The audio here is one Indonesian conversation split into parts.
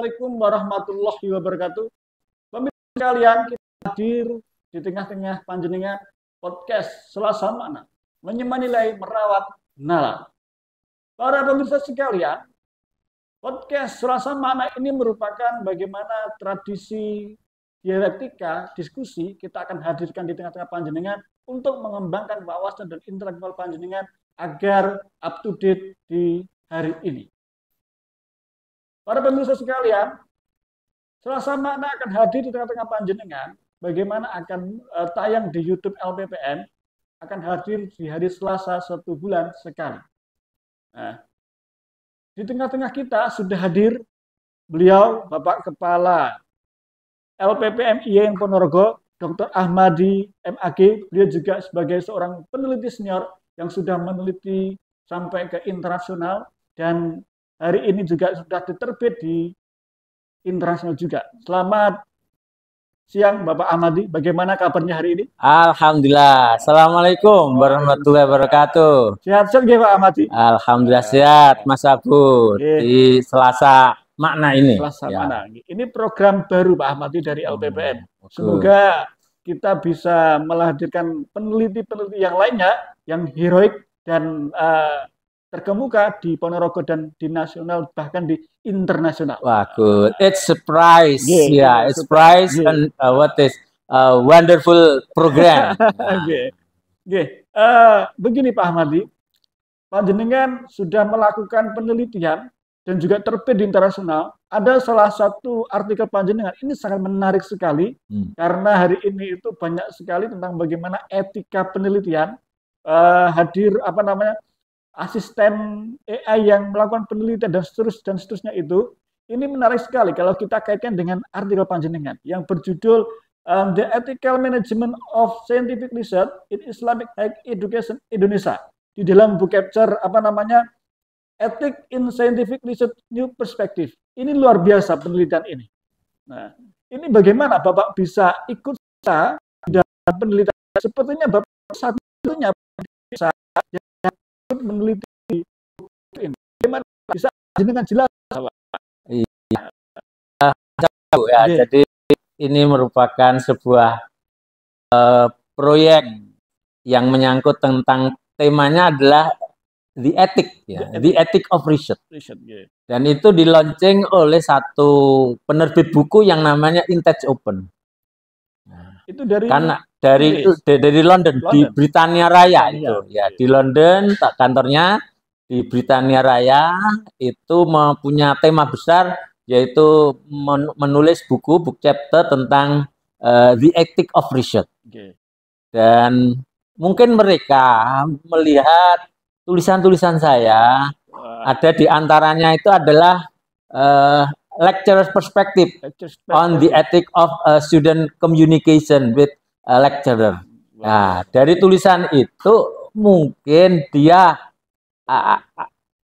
Assalamualaikum warahmatullahi wabarakatuh. Pemirsa sekalian, kita hadir di tengah-tengah panjenengan podcast Selasa Mana, menyemani nilai merawat nalar. Para pemirsa sekalian, podcast Selasa Mana ini merupakan bagaimana tradisi dialektika, diskusi kita akan hadirkan di tengah-tengah panjenengan untuk mengembangkan wawasan dan intelektual panjenengan agar up to date di hari ini. Para pemirsa sekalian, Selasa makna akan hadir di tengah-tengah panjenengan, bagaimana akan uh, tayang di YouTube LPPN, akan hadir di hari Selasa satu bulan sekali. Nah, di tengah-tengah kita sudah hadir beliau Bapak Kepala LPPM IAIN e Ponorogo, Dr. Ahmadi MAG, beliau juga sebagai seorang peneliti senior yang sudah meneliti sampai ke internasional dan hari ini juga sudah diterbit di internasional juga. Selamat siang Bapak Ahmadi, bagaimana kabarnya hari ini? Alhamdulillah. Assalamualaikum warahmatullahi wabarakatuh. Sehat-sehat ya Pak Ahmadi? Alhamdulillah sehat Mas Abu okay. di Selasa makna ini. Selasa ya. makna. Ini program baru Pak Ahmadi dari hmm, LPPN. Oh, Semoga kita bisa melahirkan peneliti-peneliti yang lainnya yang heroik dan uh, terkemuka di Ponorogo dan di nasional bahkan di internasional. Wah, good. It's a prize. Yeah, yeah it's prize yeah. and uh, what is a wonderful program. yeah. Uh, begini Pak Ahmadi, Panjenengan sudah melakukan penelitian dan juga terbit di internasional. Ada salah satu artikel Panjenengan ini sangat menarik sekali hmm. karena hari ini itu banyak sekali tentang bagaimana etika penelitian uh, hadir apa namanya asisten AI yang melakukan penelitian dan seterus dan seterusnya itu ini menarik sekali kalau kita kaitkan dengan artikel panjenengan yang berjudul um, The Ethical Management of Scientific Research in Islamic Higher Education Indonesia di dalam book capture apa namanya Ethic in Scientific Research New Perspective. Ini luar biasa penelitian ini. Nah, ini bagaimana Bapak bisa ikut serta dalam penelitian sepertinya Bapak satu satunya bisa meneliti bagaimana bisa jenengan jelas Pak. Iya. ya, jadi ini merupakan sebuah uh, proyek yang menyangkut tentang temanya adalah the ethic ya, the, the ethic of research. research iya. Dan itu di oleh satu penerbit buku yang namanya Intech Open. Nah, itu dari karena dari dari London, London di Britania Raya Britania. itu iya. ya di London kantornya di Britania Raya itu mempunyai tema besar yaitu menulis buku book chapter tentang uh, the ethic of research okay. dan mungkin mereka melihat tulisan-tulisan saya wow. ada di antaranya itu adalah uh, lecturer's perspective, on the ethic of a eh, student communication with uh, eh, lecturer. Nah, dari tulisan itu mungkin dia uh,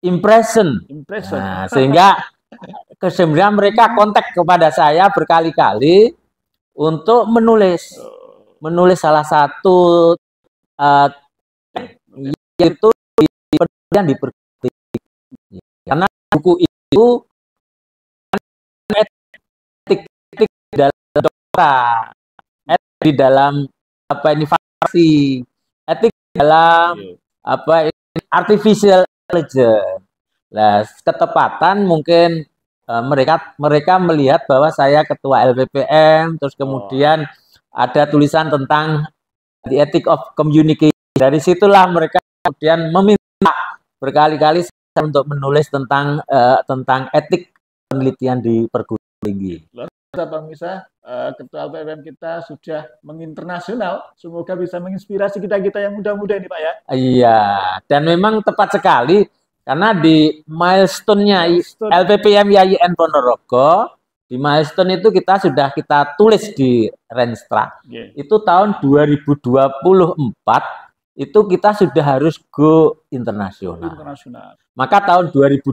impression. impression. Nah, sehingga kesemuanya mereka kontak kepada saya berkali-kali untuk menulis menulis salah satu uh, yaitu kemudian karena buku itu etik, etik dalam dokter di dalam apa ini faksi etik dalam yeah. apa ini, artificial intelligence lah ketepatan mungkin uh, mereka mereka melihat bahwa saya ketua LPPM terus kemudian oh. ada tulisan tentang the ethic of communication dari situlah mereka kemudian meminta berkali-kali untuk menulis tentang uh, tentang etik penelitian di perguruan tinggi. Bang misa eh, Ketua LPPM kita sudah menginternasional. Semoga bisa menginspirasi kita-kita yang muda-muda ini Pak ya. Iya, dan memang tepat sekali karena di milestone-nya milestone. LPPM YIN Ponorogo, di milestone itu kita sudah kita tulis di Renstra. Yeah. Itu tahun 2024 itu kita sudah harus go internasional. Internasional. Maka tahun 2023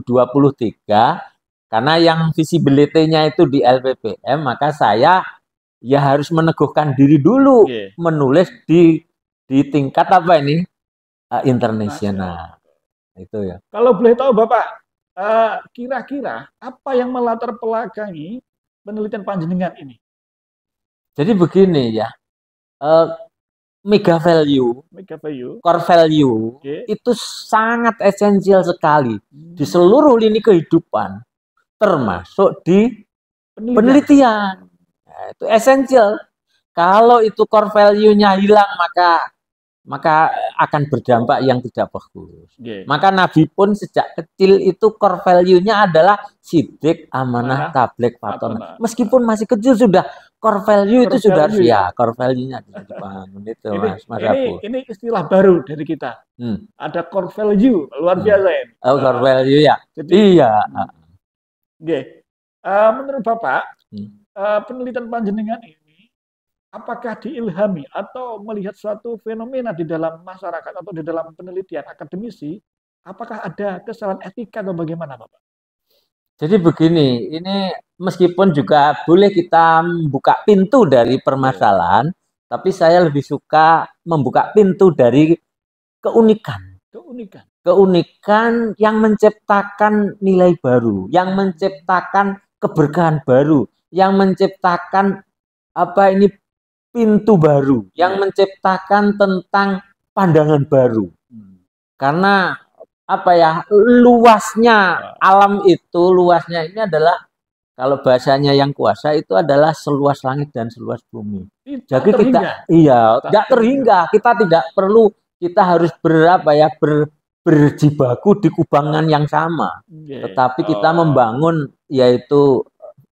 karena yang visibility-nya itu di LPPM, maka saya ya harus meneguhkan diri dulu yeah. menulis di di tingkat apa ini uh, internasional itu ya kalau boleh tahu bapak eh, kira-kira uh, apa yang melatar belakangi penelitian panjenengan ini jadi begini ya uh, mega value mega value core value okay. itu sangat esensial sekali hmm. di seluruh lini kehidupan termasuk di penelitian. penelitian. Nah, itu esensial. Kalau itu core value-nya hilang maka maka akan berdampak yang tidak bagus. Yeah. Maka Nabi pun sejak kecil itu core value-nya adalah sidik, amanah, tablek, paton Meskipun masih kecil sudah core value core itu value. sudah ya? ya core value-nya itu ini, Mas, mas ini, ini istilah baru dari kita. Hmm. Ada core value luar hmm. biasa ya. Oh, core value ya. Jadi, iya. Oke. Uh, menurut Bapak, uh, penelitian panjenengan ini apakah diilhami atau melihat suatu fenomena di dalam masyarakat atau di dalam penelitian akademisi, apakah ada kesalahan etika atau bagaimana, Bapak? Jadi begini, ini meskipun juga boleh kita buka pintu dari permasalahan, tapi saya lebih suka membuka pintu dari keunikan. Keunikan keunikan yang menciptakan nilai baru, yang menciptakan keberkahan baru, yang menciptakan apa ini pintu baru, yang ya. menciptakan tentang pandangan baru. Hmm. Karena apa ya luasnya ya. alam itu luasnya ini adalah kalau bahasanya yang kuasa itu adalah seluas langit dan seluas bumi. Jadi kita iya, tidak terhingga. Kita tidak perlu kita harus berapa ya ber berjibaku di kubangan yang sama, okay. tetapi kita oh. membangun yaitu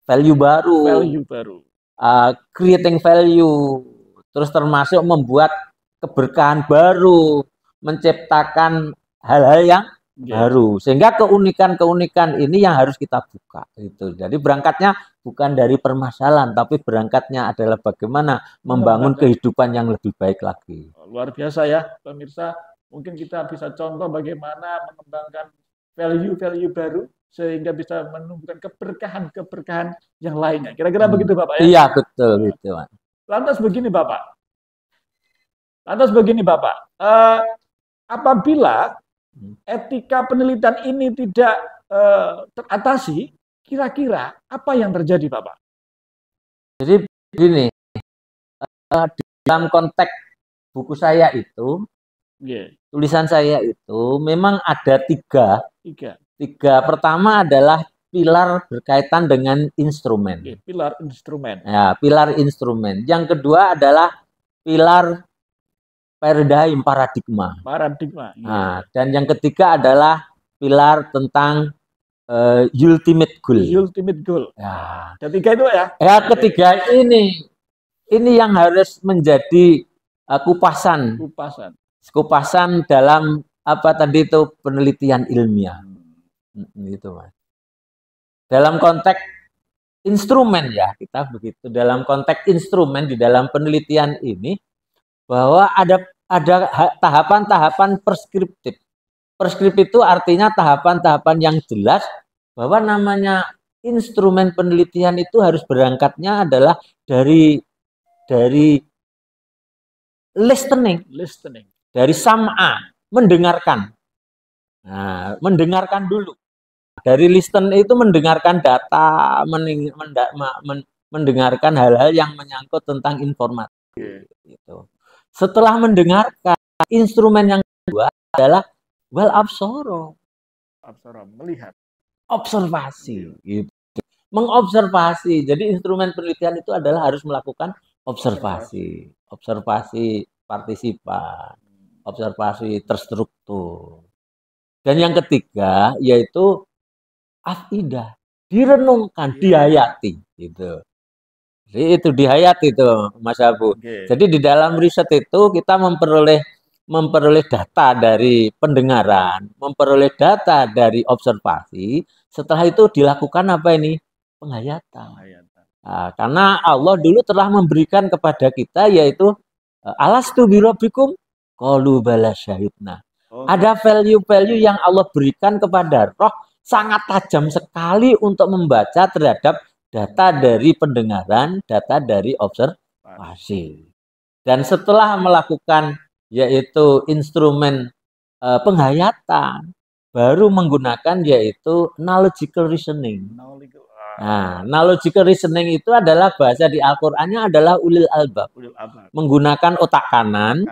value baru, value baru, uh, creating value, terus termasuk membuat keberkahan baru, menciptakan hal-hal yang yeah. baru, sehingga keunikan-keunikan ini yang harus kita buka itu. Jadi berangkatnya bukan dari permasalahan, tapi berangkatnya adalah bagaimana membangun kehidupan yang lebih baik lagi. Luar biasa ya, pemirsa. Mungkin kita bisa contoh bagaimana mengembangkan value-value baru sehingga bisa menumbuhkan keberkahan-keberkahan yang lainnya. Kira-kira hmm. begitu Bapak ya? Iya, betul gitu, Pak. Lantas begini Bapak. Lantas begini Bapak. Uh, apabila hmm. etika penelitian ini tidak uh, teratasi, kira-kira apa yang terjadi Bapak? Jadi begini, uh, dalam konteks buku saya itu Yeah. Tulisan saya itu memang ada tiga. Tiga. Tiga pertama adalah pilar berkaitan dengan instrumen. Okay, iya, pilar instrumen. Ya, pilar instrumen. Yang kedua adalah pilar paradigm paradigma. Paradigma. Yeah. Nah, dan yang ketiga adalah pilar tentang uh, ultimate goal. Ultimate goal. Ya. Ketiga itu ya. Ya, ketiga ini ini yang harus menjadi uh, kupasan. Kupasan sekupasan dalam apa tadi itu penelitian ilmiah. Hmm, gitu, Mas. Dalam konteks instrumen ya, kita begitu dalam konteks instrumen di dalam penelitian ini bahwa ada ada tahapan-tahapan preskriptif. preskrip itu artinya tahapan-tahapan yang jelas bahwa namanya instrumen penelitian itu harus berangkatnya adalah dari dari listening, listening dari sam'a mendengarkan. Nah, mendengarkan dulu. Dari listen itu mendengarkan data, mendengarkan hal-hal yang menyangkut tentang informasi. Okay. Gitu. Setelah mendengarkan, instrumen yang kedua adalah well absorb absorb melihat. Observasi. Iya. Gitu. Mengobservasi. Jadi instrumen penelitian itu adalah harus melakukan observasi. Observasi partisipan observasi terstruktur. Dan yang ketiga yaitu afidah, direnungkan, iya. dihayati gitu. Jadi itu dihayati itu Mas Abu. Okay. Jadi di dalam riset itu kita memperoleh memperoleh data dari pendengaran, memperoleh data dari observasi, setelah itu dilakukan apa ini? Penghayatan. Nah, karena Allah dulu telah memberikan kepada kita yaitu alastu tu Kalu bala syahidna. Oh. Ada value-value yang Allah berikan kepada roh sangat tajam sekali untuk membaca terhadap data dari pendengaran, data dari observasi. Dan setelah melakukan yaitu instrumen e, penghayatan, baru menggunakan yaitu knowledgeable reasoning. Ah. Nah, knowledgeable reasoning itu adalah bahasa di Al-Qur'annya adalah ulil albab. Menggunakan otak kanan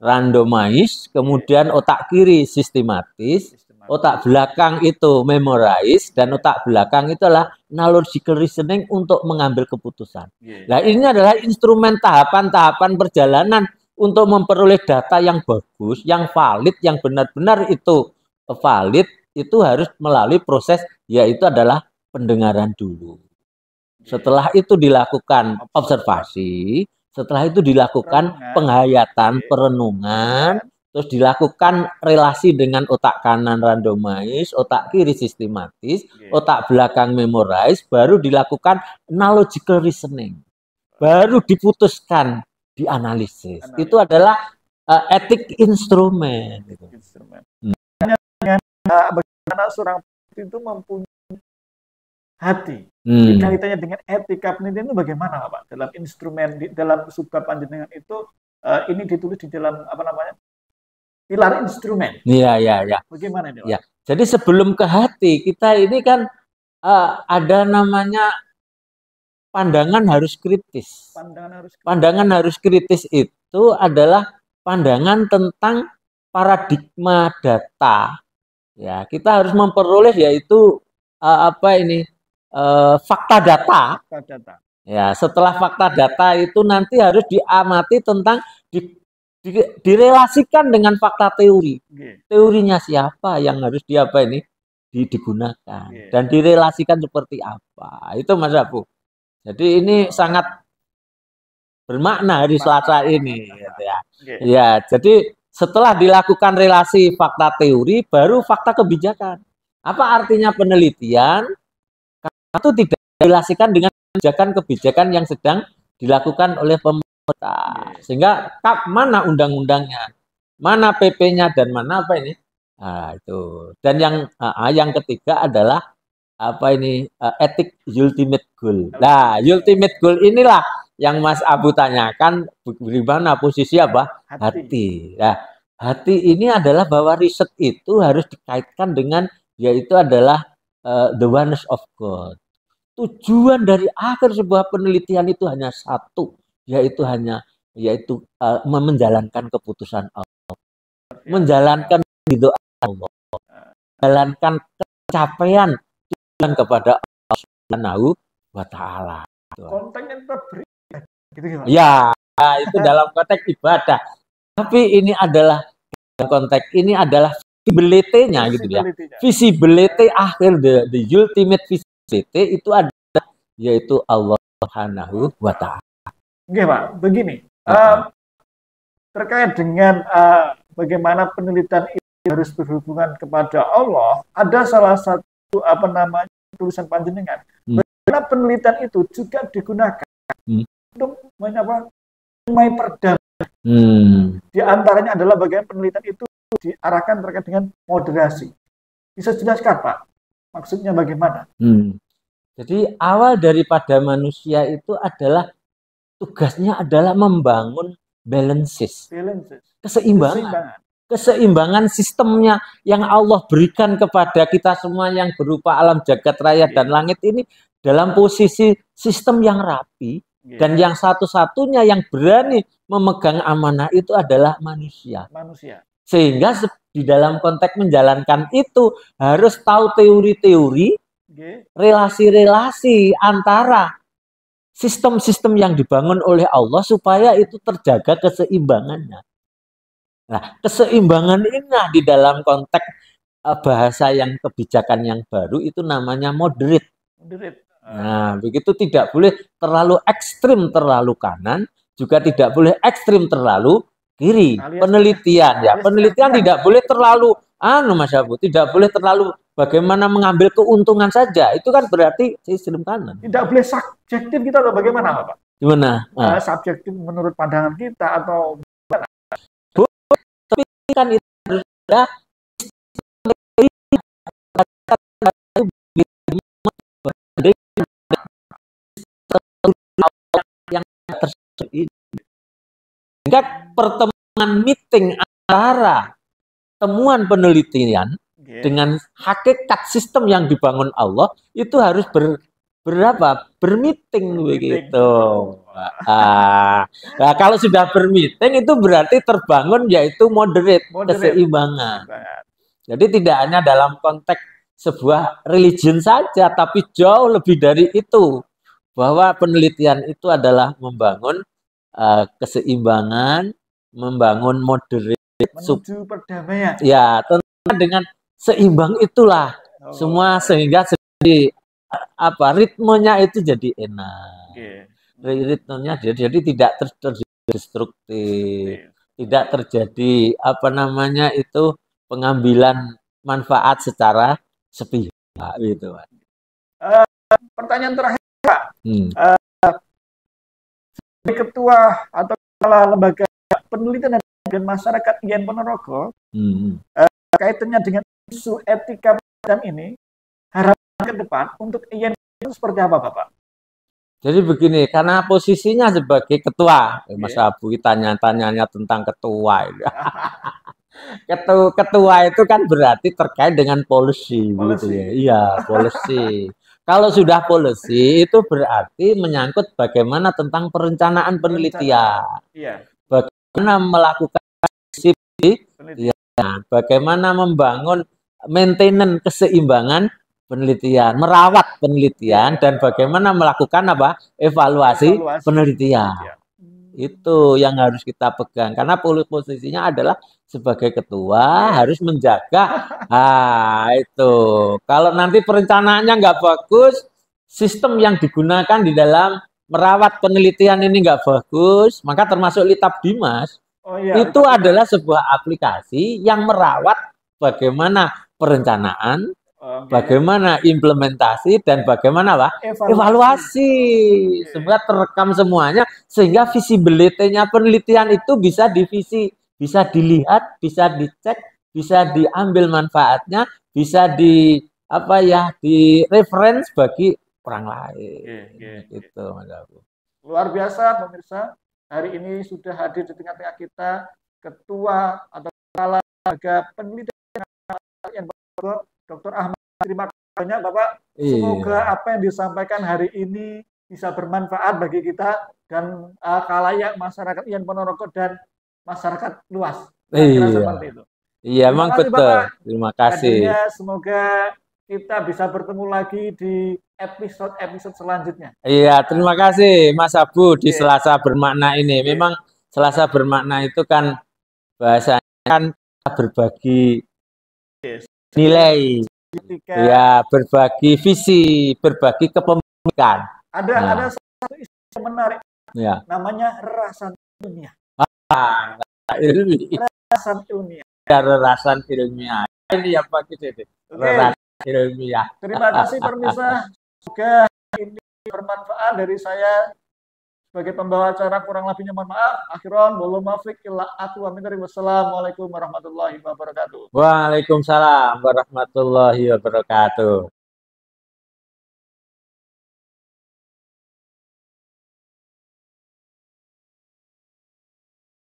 randomize, iya. kemudian otak kiri sistematis, otak belakang itu memorize, dan otak belakang itu adalah analogical reasoning untuk mengambil keputusan. Iya. Nah ini adalah instrumen tahapan-tahapan perjalanan untuk memperoleh data yang bagus, yang valid, yang benar-benar itu valid, itu harus melalui proses yaitu adalah pendengaran dulu. Iya. Setelah itu dilakukan observasi, setelah itu dilakukan perenungan. penghayatan, Oke. perenungan, terus dilakukan relasi dengan otak kanan randomize, otak kiri sistematis, Oke. otak belakang memorize, baru dilakukan analogical reasoning. Baru diputuskan dianalisis. Analisis. Itu adalah uh, etik instrumen. Hmm. bagaimana seorang itu mempunyai hati. Hmm. Kaitannya dengan etika penelitian itu bagaimana, Pak? Dalam instrumen di, dalam subbab panjenengan itu uh, ini ditulis di dalam apa namanya? pilar instrumen. Iya, iya, iya. Bagaimana ini, Pak? Ya. Jadi sebelum ke hati, kita ini kan uh, ada namanya pandangan harus kritis. Pandangan harus kritis. Pandangan harus kritis itu adalah pandangan tentang paradigma data. Ya, kita harus memperoleh yaitu uh, apa ini? uh, fakta data. Fakta data. Ya, setelah fakta data itu nanti harus diamati tentang di, di, direlasikan dengan fakta teori. Yeah. Teorinya siapa yang harus di ini di, digunakan yeah. dan direlasikan seperti apa. Itu Mas Abu. Jadi ini sangat bermakna di Selasa ini gitu ya. Yeah. Ya, jadi setelah dilakukan relasi fakta teori baru fakta kebijakan. Apa artinya penelitian? itu tidak dilasikan dengan kebijakan-kebijakan yang sedang dilakukan oleh pemerintah. Sehingga kap mana undang-undangnya, mana PP-nya dan mana apa ini? Nah, itu. Dan yang uh, yang ketiga adalah apa ini uh, etik ultimate goal. Nah, ultimate goal inilah yang Mas Abu tanyakan mana posisi apa hati. hati. Nah, hati ini adalah bahwa riset itu harus dikaitkan dengan yaitu adalah Eh, the oneness of God. Tujuan dari akhir sebuah penelitian itu hanya satu, yaitu hanya yaitu uh, menjalankan keputusan Allah, menjalankan doa Allah, menjalankan pencapaian Tuhan kepada Allah Subhanahu wa taala. Kontennya gitu Ya, itu dalam konteks ibadah. Tapi ini adalah konteks ini adalah visibility-nya gitu ya. Visibility akhir the, the ultimate visibility itu ada yaitu Allah Subhanahu wa taala. Oke, Pak. Begini. Uh, terkait dengan uh, bagaimana penelitian ini harus berhubungan kepada Allah, ada salah satu apa namanya tulisan panjenengan. Hmm. Bagaimana penelitian itu juga digunakan hmm. untuk menyapa Mai perdamaian. Hmm. Di antaranya adalah bagaimana penelitian itu diarahkan terkait dengan moderasi. Bisa jelaskan Pak, maksudnya bagaimana? Hmm. Jadi awal daripada manusia itu adalah tugasnya adalah membangun balances, balances. Keseimbangan. keseimbangan, keseimbangan sistemnya yang Allah berikan kepada kita semua yang berupa alam jagat raya dan iya. langit ini dalam posisi sistem yang rapi iya. dan yang satu-satunya yang berani memegang amanah itu adalah manusia. Manusia. Sehingga di dalam konteks menjalankan itu harus tahu teori-teori, relasi-relasi antara sistem-sistem yang dibangun oleh Allah supaya itu terjaga keseimbangannya. Nah, keseimbangan ini di dalam konteks eh, bahasa yang kebijakan yang baru itu namanya moderate. Moderate. Nah, begitu tidak boleh terlalu ekstrim terlalu kanan, juga tidak boleh ekstrim terlalu kiri. Alias nah, penelitian ya, penelitian tidak boleh terlalu anu Mas Abu, tidak boleh terlalu bagaimana mengambil keuntungan saja. Itu kan berarti sistem kanan. Tidak boleh subjektif kita atau bagaimana, Pak? Gimana? Nah. Uh, subjektif menurut pandangan kita atau Bu, tapi kan itu ada yang tersebut tingkat pertemuan meeting antara temuan penelitian okay. dengan hakikat sistem yang dibangun Allah itu harus ber berapa bermeeting begitu. Nah, kalau sudah bermeeting itu berarti terbangun yaitu moderate, moderate. keseimbangan. Jadi tidak hanya dalam konteks sebuah religion saja, tapi jauh lebih dari itu bahwa penelitian itu adalah membangun uh, keseimbangan, membangun moderate menuju perdamaian. Ya, tentunya dengan seimbang itulah oh. semua sehingga jadi apa ritmenya itu jadi enak. Okay. Ritmenya jadi, jadi tidak ter destruktif, okay. tidak terjadi apa namanya itu pengambilan manfaat secara sepihak gitu. Uh, pertanyaan terakhir Pak. Hmm. Uh, ketua atau kepala lembaga penelitian dan masyarakat IAIN Ponorogo hmm. eh, kaitannya dengan isu etika macam ini harapan ke depan untuk IAIN itu seperti apa Bapak? Jadi begini, karena posisinya sebagai ketua, okay. Eh, Mas iya. Abu tanya-tanyanya tentang ketua. ketua, ketua itu kan berarti terkait dengan polisi. gitu ya. Iya, polisi. Kalau sudah policy itu berarti menyangkut bagaimana tentang perencanaan penelitian. Iya. Bagaimana melakukan penelitian. Iya. Nah, bagaimana membangun maintenance keseimbangan penelitian, merawat penelitian iya. dan bagaimana melakukan apa? evaluasi, penelitian. Itu yang harus kita pegang karena posisinya adalah sebagai ketua harus menjaga ah itu. Kalau nanti perencanaannya nggak bagus, sistem yang digunakan di dalam merawat penelitian ini nggak bagus, maka termasuk litab Dimas oh, iya. itu adalah sebuah aplikasi yang merawat bagaimana perencanaan, Ya? Bagaimana implementasi dan iya. bagaimana lah evaluasi, evaluasi. Okay. terekam semuanya sehingga visibility-nya penelitian itu bisa divisi bisa dilihat bisa dicek bisa diambil manfaatnya bisa di apa ya di reference bagi orang lain okay, okay, okay. luar biasa pemirsa hari ini sudah hadir di tengah-tengah kita ketua atau kepala penelitian Dr. Ahmad. Terima kasih banyak Bapak. Iya. Semoga apa yang disampaikan hari ini bisa bermanfaat bagi kita dan uh, kalayak masyarakat Ian Ponorogo dan masyarakat luas. Iya. Seperti itu. Iya, memang betul. Bapak. Terima kasih. Hadirnya, semoga kita bisa bertemu lagi di episode-episode selanjutnya. Iya, terima kasih Mas Abu di di iya. Selasa bermakna ini. Iya. Memang Selasa bermakna itu kan bahasanya kan berbagi nilai Ketika ya berbagi visi berbagi kepemimpinan ada nah. ada satu isu menarik ya. namanya rasan ilmiah ah, rasan ilmiah ada rasan ilmiah ini yang pagi ini gitu rasan ilmiah terima kasih permisa semoga ini bermanfaat dari saya sebagai pembawa acara kurang lebihnya mohon maaf. Akhiron belum maafik illa aku amin dari wassalamualaikum warahmatullahi wabarakatuh. Waalaikumsalam warahmatullahi wabarakatuh.